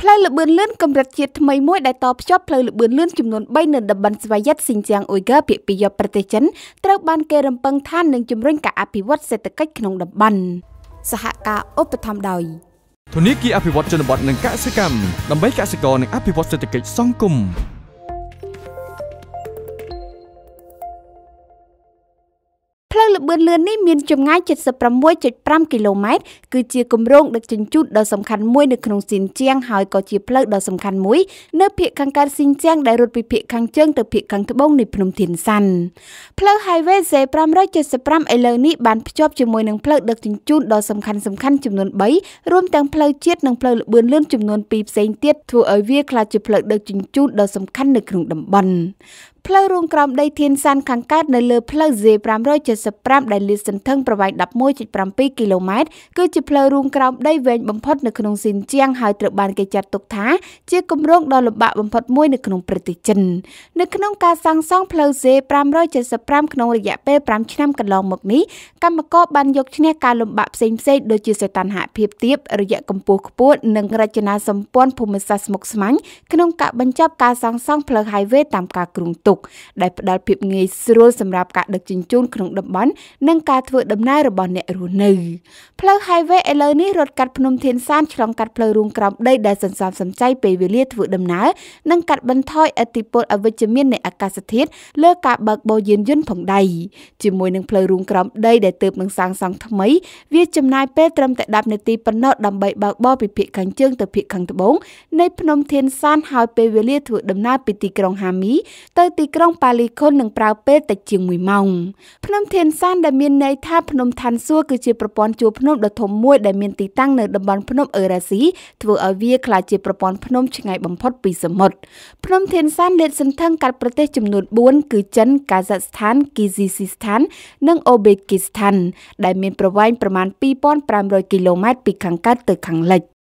ផ្លូវលបឿនលឿនកម្រិតជាតិថ្មីមួយដែលតភ្ជាប់ផ្លូវលបឿនលឿនចំនួន3នៅតំបន់ស្វាយ័តស៊ីនជាងអ៊ុយហ្គើភាគពីយកប្រទេសចិនត្រូវបានគេរំពឹងថានឹងជំរុញការអភិវឌ្ឍសេដ្ឋកិច្ចក្នុងតំបន់សហការឧបត្ថម្ភដោយធនធានគីអភិវឌ្ឍជនបទនិងកសិកម្មដើម្បីកសិករនិងអភិវឌ្ឍសេដ្ឋកិច្ចសង្គមល្បឿនលឿននេះមានចម្ងាយ76.5គីឡូម៉ែត្រគឺជាគម្រោងដឹកជញ្ជូនដ៏សំខាន់មួយនៅក្នុងស៊ីនជៀងហើយក៏ជាផ្លូវដ៏សំខាន់មួយនៅភាគខាងកើតស៊ីនជៀងដែលរត់ពីភាគខាងជើងទៅភាគខាងត្បូងនៃភ្នំធានសានផ្លូវ Highway J575 ឥឡូវនេះបានភ្ជាប់ជាមួយនឹងផ្លូវដឹកជញ្ជូនដ៏សំខាន់សំខាន់ចំនួន3រួមទាំងផ្លូវជាតិនិងផ្លូវល្បឿនលឿនចំនួន2ផ្សេងទៀតធ្វើឲ្យវាក្លាយជាផ្លូវដឹកជញ្ជូនដ៏សំខាន់នៅក្នុងតំបន់ផ្លូវរូងក្រោមដីធានសានខាងកើតនៅលើផ្លូវ Z575 ដែលលាតសន្ធឹងប្រវែង11.7គីឡូម៉ែត្រគឺជាផ្លូវរូងក្រោមដីវែងបំផុតនៅក្នុងស៊ីនជៀងហើយត្រូវបានគេចាត់ទុកថាជាគម្រោងដ៏លំបាកបំផុតមួយនៅក្នុងប្រទេសចិននៅក្នុងការសាងសង់ផ្លូវ Z575 ក្នុងរយៈពេល5ឆ្នាំកន្លងមកនេះកម្មករបានយកឈ្នះការលំបាកផ្សេងផ្សេងដូចជាសីតុណ្ហភាពទាបរយៈកម្ពស់ខ្ពស់និងរចនាសម្ព័ន្ធភូមិសាស្ត្រស្មុគស្មាញក្នុងការបញ្ចប់ការសាងសង់ផ្លូវ highway តាមការគ្រោងទុកទុកដែលផ្ដល់ភាពងាយស្រួលសម្រាប់ការដឹកជញ្ជូនក្នុងតំបន់និងការធ្វើដំណើររបស់អ្នករស់នៅផ្លូវ highway ឥឡូវនេះរត់កាត់ភ្នំធានសានឆ្លងកាត់ផ្លូវរូងក្រោមដីដែលសន្សំសំចៃពេលវេលាធ្វើដំណើរនិងកាត់បន្ថយឥទ្ធិពលអវិជ្ជមាននៃអាកាសធាតុលើការបើកបរយានយន្តផងដែរជាមួយនឹងផ្លូវរូងក្រោមដីដែលទើបនឹងសាងសង់ថ្មី វាចំណាយពេលត្រឹមតែ10នាទីប៉ុណ្ណោះដើម្បីបើកបរពីភាគខាងជើងទៅភាគខាងត្បូងនៃភ្នំធានសានហើយពេលវេលា ធ្វើដំណើរពីទីក្រុងហាមី ទៅទីក្រុងប៉ាលីខុននឹងប្រើពេលតិចជាង1ម៉ោងភ្នំធានសានដែលមានន័យថាភ្នំឋានសួគ៌គឺជាប្រព័ន្ធជួរភ្នំដ៏ធំមួយដែលមានទីតាំងនៅតំបន់ភ្នំអឺរ៉ាស៊ីធ្វើឲ្យវាក្លាយជាប្រព័ន្ធភ្នំ ឆ្ងាយបំផុត ពីសមុទ្រភ្នំធានសានលាតសន្ធឹងកាត់ប្រទេសចំនួន4គឺចិនកាហ្សាក់ស្ថាន គីជីស៊ីស្ថាន និងអូបេគីស្ថាន ដែលមានប្រវែងប្រមាណ2500គីឡូម៉ែត្រពីខាងកើតទៅខាងលិច